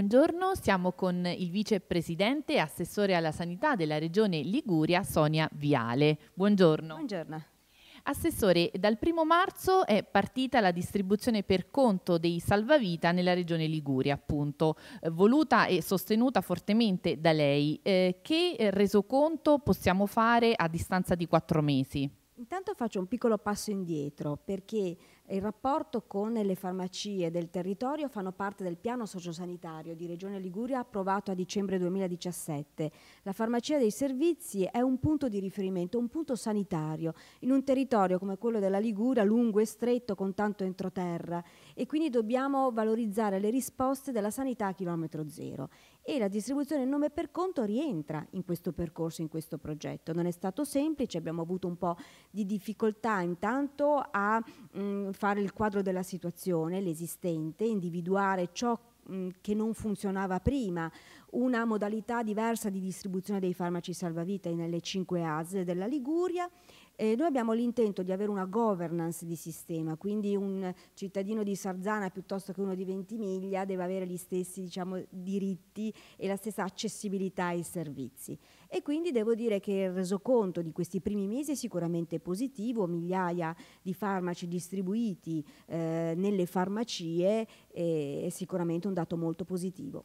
buongiorno. Siamo con il vicepresidente e assessore alla sanità della regione Liguria, Sonia Viale. Buongiorno. Buongiorno. Assessore, dal primo marzo è partita la distribuzione per conto dei salvavita nella regione Liguria, appunto, eh, voluta e sostenuta fortemente da lei. Eh, che eh, resoconto possiamo fare a distanza di quattro mesi? Intanto faccio un piccolo passo indietro perché il rapporto con le farmacie del territorio fanno parte del piano sociosanitario di Regione Liguria approvato a dicembre 2017. La farmacia dei servizi è un punto di riferimento, un punto sanitario in un territorio come quello della Liguria lungo e stretto con tanto entroterra e quindi dobbiamo valorizzare le risposte della sanità a chilometro zero e la distribuzione nome per conto rientra in questo percorso, in questo progetto. Non è stato semplice, abbiamo avuto un po' di difficoltà intanto a mh, fare il quadro della situazione, l'esistente, individuare ciò che non funzionava prima, una modalità diversa di distribuzione dei farmaci salvavita nelle cinque ASL della Liguria eh, noi abbiamo l'intento di avere una governance di sistema, quindi un cittadino di Sarzana piuttosto che uno di Ventimiglia deve avere gli stessi diciamo, diritti e la stessa accessibilità ai servizi. E quindi devo dire che il resoconto di questi primi mesi è sicuramente positivo, migliaia di farmaci distribuiti eh, nelle farmacie è sicuramente un dato molto positivo.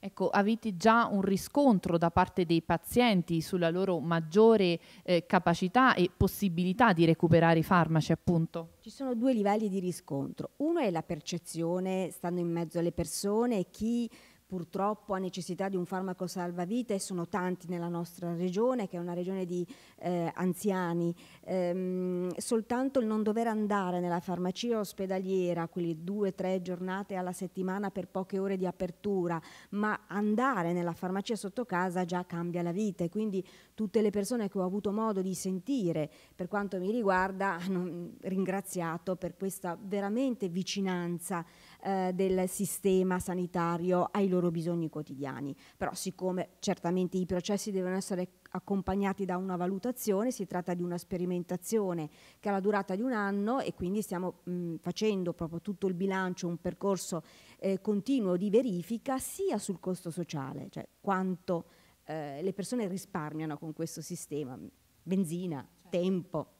Ecco, avete già un riscontro da parte dei pazienti sulla loro maggiore eh, capacità e possibilità di recuperare i farmaci, appunto? Ci sono due livelli di riscontro. Uno è la percezione, stando in mezzo alle persone, chi purtroppo ha necessità di un farmaco salvavita e sono tanti nella nostra regione, che è una regione di eh, anziani. Ehm, soltanto il non dover andare nella farmacia ospedaliera, quelle due o tre giornate alla settimana per poche ore di apertura, ma andare nella farmacia sotto casa già cambia la vita. E quindi tutte le persone che ho avuto modo di sentire, per quanto mi riguarda, hanno ringraziato per questa veramente vicinanza eh, del sistema sanitario ai loro loro bisogni quotidiani. Però siccome certamente i processi devono essere accompagnati da una valutazione, si tratta di una sperimentazione che ha la durata di un anno e quindi stiamo mh, mm, facendo proprio tutto il bilancio, un percorso eh, continuo di verifica sia sul costo sociale, cioè quanto eh, le persone risparmiano con questo sistema, benzina, certo. tempo,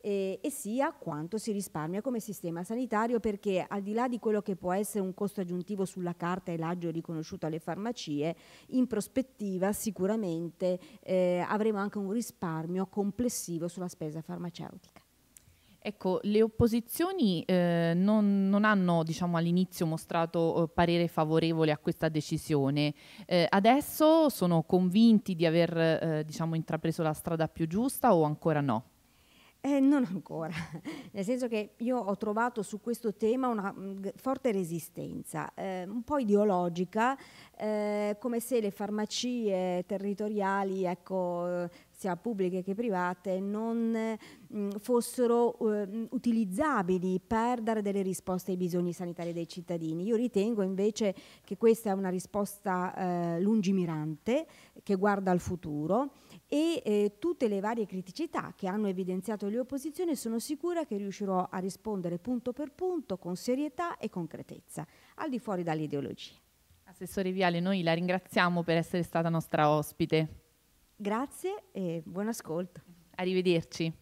e, e sia quanto si risparmia come sistema sanitario perché al di là di quello che può essere un costo aggiuntivo sulla carta e l'aggio riconosciuto alle farmacie, in prospettiva sicuramente eh, avremo anche un risparmio complessivo sulla spesa farmaceutica. Ecco, le opposizioni eh, non, non, hanno diciamo, all'inizio mostrato eh, parere favorevole a questa decisione. Eh, adesso sono convinti di aver eh, diciamo, intrapreso la strada più giusta o ancora no? Eh, non ancora, nel senso che io ho trovato su questo tema una mm, forte resistenza, eh, un po' ideologica, eh, come se le farmacie territoriali ecco, sia pubbliche che private, non mh, fossero eh, utilizzabili per dare delle risposte ai bisogni sanitari dei cittadini. Io ritengo invece che questa è una risposta eh, lungimirante che guarda al futuro e eh, tutte le varie criticità che hanno evidenziato le opposizioni sono sicura che riuscirò a rispondere punto per punto con serietà e concretezza, al di fuori dalle ideologie. Assessore Viale, noi la ringraziamo per essere stata nostra ospite. Grazie e buon ascolto. Arrivederci.